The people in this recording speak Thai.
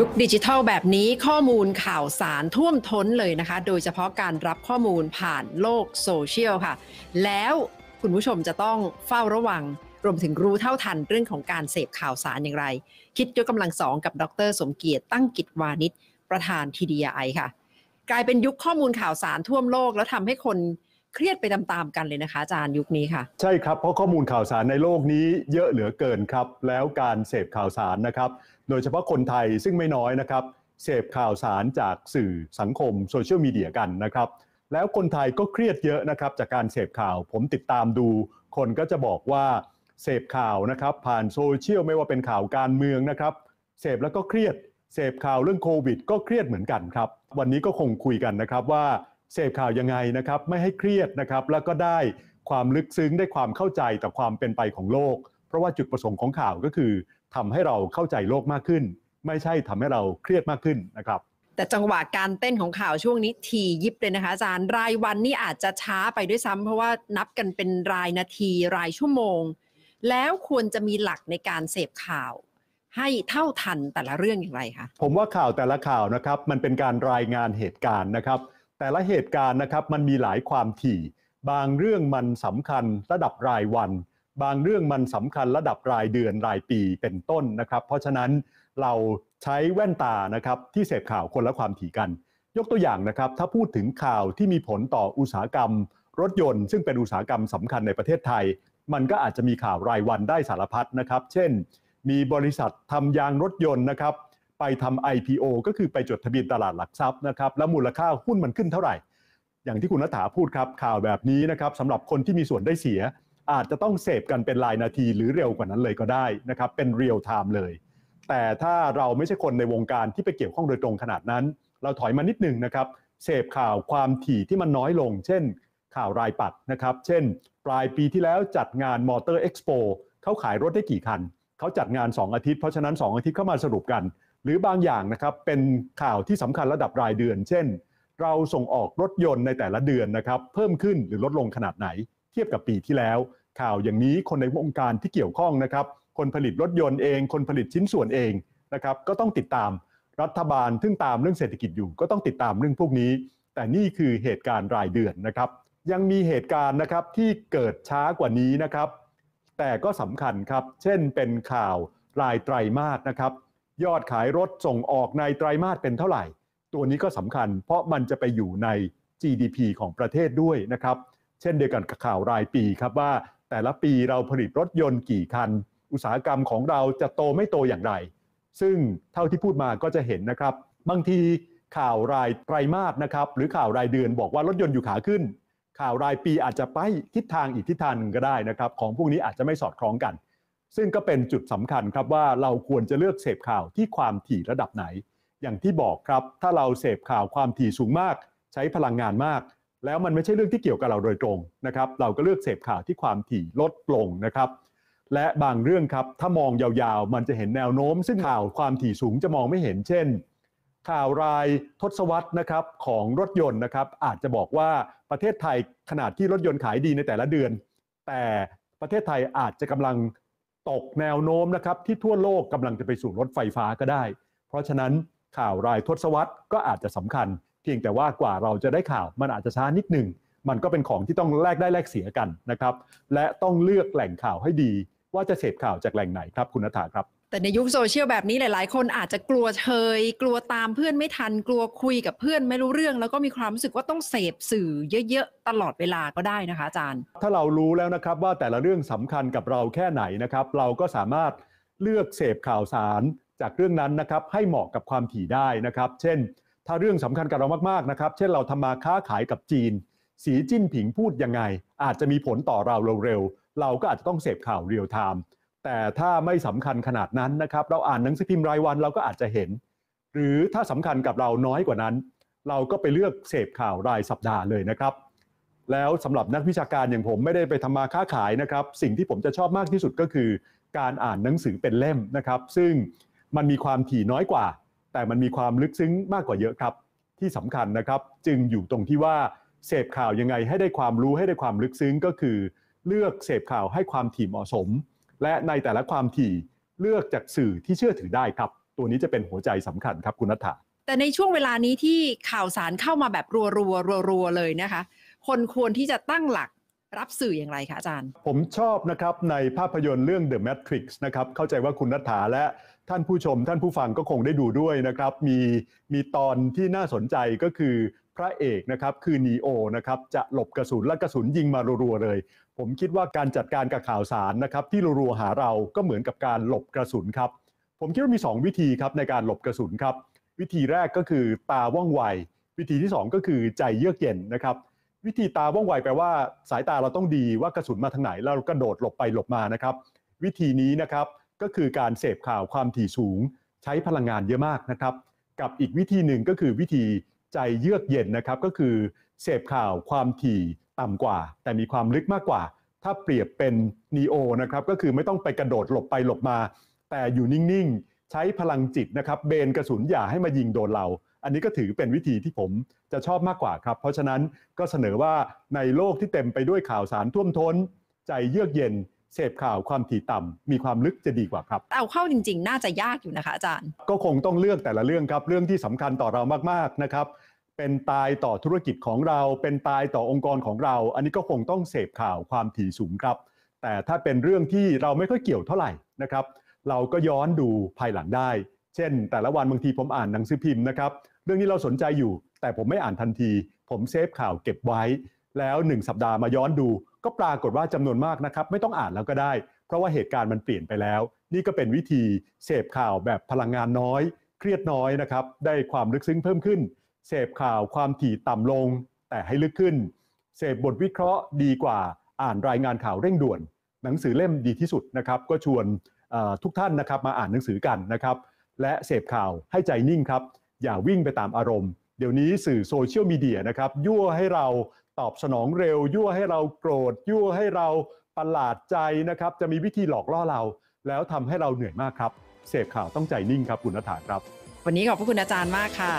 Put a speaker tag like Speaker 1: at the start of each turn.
Speaker 1: ยุคดิจิทัล แบบนี้ข้อมูลข่าวสารท่วมท้นเลยนะคะ โดยเฉพาะการรับข้อมูลผ่านโลกโซเชียลค่ะ แล้วคุณผู้ชมจะต้องเฝ้าระวัง รวมถึงรู้เท่าทันเรื่องของการเสพข่าวสารอย่างไร คิดยกกำลังสองกับดร สมเกียรติ ตั้งกิจวานิชประธาน TDI ค่ะ กลายเป็นยุคข้อมูลข่าวสารท่วมโลกแล้วทำให้คนเครียดไปตามๆกันเลยนะค
Speaker 2: ะอาจารย์ยุคนี้ค่ะใช่ครับเพราะข้อมูลข่าวสารในโลกนี้ เยอะเหลือเกินครับแล้วการเสพข่าวสารนะครับโดยเฉพาะคนไทยซึ่งไม่น้อยนะครับเสพข่าวสารจากสื่อสังคมโซเชียลมีเดียกันนะครับแล้วคนไทยก็เครียดเยอะนะครับจากการเสพข่าวผมติดตามดูคนก็จะบอกว่า เสพข่าวนะครับผ่านโซเชียล ไม่ว่าเป็นข่าวการเมืองนะครับเสพแล้วก็เครียดเสพข่าวเรื่องโควิดก็เครียดเหมือนกันครับวันนี้ก็คงคุยกันนะครับว่าเสพข่าวยังไงนะครับ ไม่ให้เครียดนะครับ แล้วก็ได้ความลึกซึ้งได้ความเข้าใจต่อความเป็นไปของโลก เพราะว่าจุดประสงค์ของข่าวก็คือทำให้เราเข้าใจโลกมากขึ้น ไม่ใช่ทำให้เราเครียดมากขึ้นนะครับ แต่จังหวะการ
Speaker 1: เต้นของข่าวช่วงนี้ทียิบเลยนะคะอาจารย์รายวันนี่อาจจะช้าไปด้วยซ้ำ เพราะว่านับกันเป็นรายนาทีรายชั่วโมง แล้วควรจะมีหลักในการเสพข่าวให้เท่าทันแต่ละเรื่องอย่างไรคะ
Speaker 2: ผมว่าข่าวแต่ละข่าวนะครับ มันเป็นการรายงานเหตุการณ์นะครับแต่ละเหตุการณ์นะครับมันมีหลายความถี่ บางเรื่องมันสำคัญระดับรายวัน บางเรื่องมันสำคัญระดับรายเดือนรายปีเป็นต้นนะครับ เพราะฉะนั้นเราใช้แว่นตานะครับที่เสพข่าวคนละความถี่กัน ยกตัวอย่างนะครับถ้าพูดถึงข่าวที่มีผลต่ออุตสาหกรรม รถยนต์ซึ่งเป็นอุตสาหกรรมสำคัญในประเทศไทย มันก็อาจจะมีข่าวรายวันได้สารพัดนะครับ เช่น มีบริษัททำยางรถยนต์นะครับไปทำ IPO ก็คือไปจดทะเบียนตลาดหลักทรัพย์นะครับ แล้วมูลค่าหุ้นมันขึ้นเท่าไหร่ อย่างที่คุณนัฐาพูดครับ ข่าวแบบนี้นะครับสำหรับคนที่มีส่วนได้เสีย อาจจะต้องเสพกันเป็นรายนาทีหรือเร็วกว่านั้นเลยก็ได้นะครับ เป็นเรียลไทม์เลย แต่ถ้าเราไม่ใช่คนในวงการที่ไปเกี่ยวข้องโดยตรงขนาดนั้น เราถอยมานิดหนึ่งนะครับเสพข่าวความถี่ที่มันน้อยลง เช่นข่าวรายปัดนะครับ เช่น ปลายปีที่แล้วจัดงานมอเตอร์เอ็กซ์โป เขาขายรถได้กี่คัน เขาจัดงาน 2 อาทิตย์ เพราะฉะนั้น 2 อาทิตย์เข้ามาสรุปกันหรือบางอย่างนะครับเป็นข่าวที่สำคัญระดับรายเดือน เช่น เราส่งออกรถยนต์ในแต่ละเดือนนะครับ เพิ่มขึ้นหรือลดลงขนาดไหน เทียบกับปีที่แล้ว ข่าวอย่างนี้คนในวงการที่เกี่ยวข้องนะครับ คนผลิตรถยนต์เอง คนผลิตชิ้นส่วนเองนะครับ ก็ต้องติดตามรัฐบาลทึ่งตามเรื่องเศรษฐกิจอยู่ก็ต้องติดตามเรื่องพวกนี้ แต่นี่คือเหตุการณ์รายเดือนนะครับ ยังมีเหตุการณ์นะครับที่เกิดช้ากว่านี้นะครับ แต่ก็สำคัญครับ เช่นเป็นข่าวรายไตรมาสนะครับยอดขายรถส่งออกในไตรามาสเป็นเท่าไหร่ ตัวนี้ก็สำคัญเพราะมันจะไปอยู่ใน GDP ของประเทศด้วยนะครับ เช่นเดียวกันกับข่าวรายปีครับว่าแต่ละปีเราผลิตรถยนต์กี่คัน อุตสาหกรรมของเราจะโตไม่โตอย่างไร ซึ่งเท่าที่พูดมาก็จะเห็นนะครับ บางทีข่าวรายไตรามาสนะครับหรือข่าวรายเดือนบอกว่ารถยนต์อยู่ขาขึ้น ข่าวรายปีอาจจะไปทิศทางอีกทิศทางหนึ่งก็ได้นะครับของพวกนี้อาจจะไม่สอดคล้องกันซึ่งก็เป็นจุดสำคัญครับว่าเราควรจะเลือกเสพข่าวที่ความถี่ระดับไหน อย่างที่บอกครับถ้าเราเสพข่าวความถี่สูงมากใช้พลังงานมาก แล้วมันไม่ใช่เรื่องที่เกี่ยวกับเราโดยตรงนะครับเราก็เลือกเสพข่าวที่ความถี่ลดลงนะครับและบางเรื่องครับถ้ามองยาวๆ มันจะเห็นแนวโน้ม ซึ่งข่าวความถี่สูงจะมองไม่เห็นเช่น ข่าวรายทศวรรษนะครับของรถยนต์นะครับอาจจะบอกว่าประเทศไทยขนาดที่รถยนต์ขายดีในแต่ละเดือน แต่ประเทศไทยอาจจะกำลังตกแนวโน้มนะครับที่ทั่วโลกกำลังจะไปสู่รถไฟฟ้าก็ได้ เพราะฉะนั้นข่าวรายทศวรรษก็อาจจะสำคัญ เพียงแต่ว่ากว่าเราจะได้ข่าวมันอาจจะช้านิดหนึ่งมันก็เป็นของที่ต้องแลกได้แลกเสียกันนะครับและต้องเลือกแหล่งข่าวให้ดี ว่าจะเสพข่าวจากแหล่งไหนครับ คุณนัฐาครับ
Speaker 1: แต่ในยุคโซเชียลแบบนี้หลายๆ คนอาจจะกลัวเชยกลัวตามเพื่อนไม่ทัน กลัวคุยกับเพื่อนไม่รู้เรื่องแล้วก็มีความรู้สึกว่าต้องเสพสื่อเยอะ ๆ ตลอดเวลาก็ได้นะคะ อาจารย์ ถ้า
Speaker 2: เรารู้แล้วนะครับว่าแต่ละเรื่องสำคัญกับเราแค่ไหนนะครับเราก็สามารถเลือกเสพข่าวสารจากเรื่องนั้นนะครับให้เหมาะกับความถี่ได้นะครับ เช่น ถ้าเรื่องสำคัญกับเรามาก ๆ นะครับ เช่น เราทำมาค้าขายกับจีน สีจิ้นผิงพูดยังไง อาจจะมีผลต่อเราเร็ว ๆ เราก็อาจจะต้องเสพข่าวเรียลไทม์แต่ถ้าไม่สำคัญขนาดนั้นนะครับเราอ่านหนังสือพิมพ์รายวันเราก็อาจจะเห็น หรือถ้าสำคัญกับเราน้อยกว่านั้น เราก็ไปเลือกเสพข่าวรายสัปดาห์เลยนะครับแล้วสำหรับนักวิชาการอย่างผมไม่ได้ไปทำมาค้าขายนะครับ สิ่งที่ผมจะชอบมากที่สุดก็คือ การอ่านหนังสือเป็นเล่มนะครับ ซึ่งมันมีความถี่น้อยกว่า แต่มันมีความลึกซึ้งมากกว่าเยอะครับ ที่สำคัญนะครับ จึงอยู่ตรงที่ว่าเสพข่าวยังไงให้ได้ความรู้ให้ได้ความลึกซึ้งก็คือ เลือกเสพข่าวให้ความถี่เหมาะสมและในแต่ละความถี่เลือกจากสื่อที่เชื่อถือได้ครับ ตัวนี้จะเป็นหัวใจสำคัญครับคุณนัทธา
Speaker 1: แต่ในช่วงเวลานี้ที่ข่าวสารเข้ามาแบบรัวรัวรัวรัวเลยนะคะคนควรที่จะตั้งหลักรับสื่ออย่างไรคะอาจารย์
Speaker 2: ผมชอบนะครับในภาพยนตร์เรื่อง The Matrix นะครับเข้าใจว่าคุณนัฐาและท่านผู้ชมท่านผู้ฟังก็คงได้ดูด้วยนะครับมีมีตอนที่น่าสนใจก็คือพระเอกนะครับคือนีโอนะครับจะหลบกระสุนและกระสุนยิงมารัวๆเลย ผมคิดว่าการจัดการกับข่าวสารนะครับที่รัวๆหาเราก็เหมือนกับการหลบกระสุนครับผมคิดว่ามี 2 วิธีครับในการหลบกระสุนครับวิธีแรกก็คือตาว่องไววิธีที่ 2 ก็คือใจเยือกเย็นนะครับ วิธีตาว่องไวแปลว่าสายตาเราต้องดีว่ากระสุนมาทางไหนแล้วเราก็โดดหลบไปหลบมานะครับ วิธีนี้นะครับก็คือการเสพข่าวความถี่สูง ใช้พลังงานเยอะมากนะครับกับอีกวิธีหนึ่งก็คือวิธีใจเยือกเย็นนะครับก็คือเสพข่าวความถี่ต่ำกว่า แต่มีความลึกมากกว่า ถ้าเปรียบเป็นนีโอนะครับก็คือไม่ต้องไปกระโดดหลบไปหลบมา แต่อยู่นิ่งๆ ใช้พลังจิตนะครับเบนกระสุนอย่าให้มายิงโดนเรา อันนี้ก็ถือเป็นวิธีที่ผมจะชอบมากกว่าครับเพราะฉะนั้นก็เสนอว่าในโลกที่เต็มไปด้วยข่าวสารท่วมท้น ใจเยือกเย็นเสพข่าวความถี่ต่ำมีความลึกจะดีกว่าครับเอาเข้าจร
Speaker 1: ิง ๆน่าจะยากอยู่นะคะอาจารย์
Speaker 2: ก็คงต้องเลือกแต่ละเรื่องครับเรื่องที่สำคัญต่อเรามากๆนะครับ เป็นตายต่อธุรกิจของเรา เป็นตายต่อองค์กรของเรา อันนี้ก็คงต้องเสพข่าวความถี่สูงครับ แต่ถ้าเป็นเรื่องที่เราไม่ค่อยเกี่ยวเท่าไหร่นะครับเราก็ย้อนดูภายหลังได้ เช่น แต่ละวันบางทีผมอ่านหนังสือพิมพ์นะครับเรื่องที่เราสนใจอยู่แต่ผมไม่อ่านทันที ผมเซฟข่าวเก็บไว้ แล้ว1สัปดาห์มาย้อนดูก็ปรากฏว่า จำนวนมากนะครับไม่ต้องอ่านแล้วก็ได้เพราะว่าเหตุการณ์มันเปลี่ยนไปแล้ว นี่ก็เป็นวิธีเสพข่าวแบบพลังงานน้อย เครียดน้อยนะครับได้ความลึกซึ้งเพิ่มขึ้นเสพข่าวความถี่ต่ำลง แต่ให้ลึกขึ้นเสพบทวิเคราะห์ดีกว่า อ่านรายงานข่าวเร่งด่วน หนังสือเล่มดีที่สุดนะครับก็ชวนทุกท่านนะครับมาอ่านหนังสือกันนะครับ และเสพข่าวให้ใจนิ่งครับอย่าวิ่งไปตามอารมณ์ เดี๋ยวนี้สื่อโซเชียลมีเดียนะครับยั่วให้เราตอบสนองเร็วยั่วให้เราโกรธยั่วให้เราประหลาดใจนะครับ จะมีวิธีหลอกล่อเราแล้วทำให้เราเหนื่อยมากครับ เสพข่าวต้องใจนิ่งครับ คุณนัฐาครับ วันนี้ขอบพระคุณอาจารย์มากค่ะ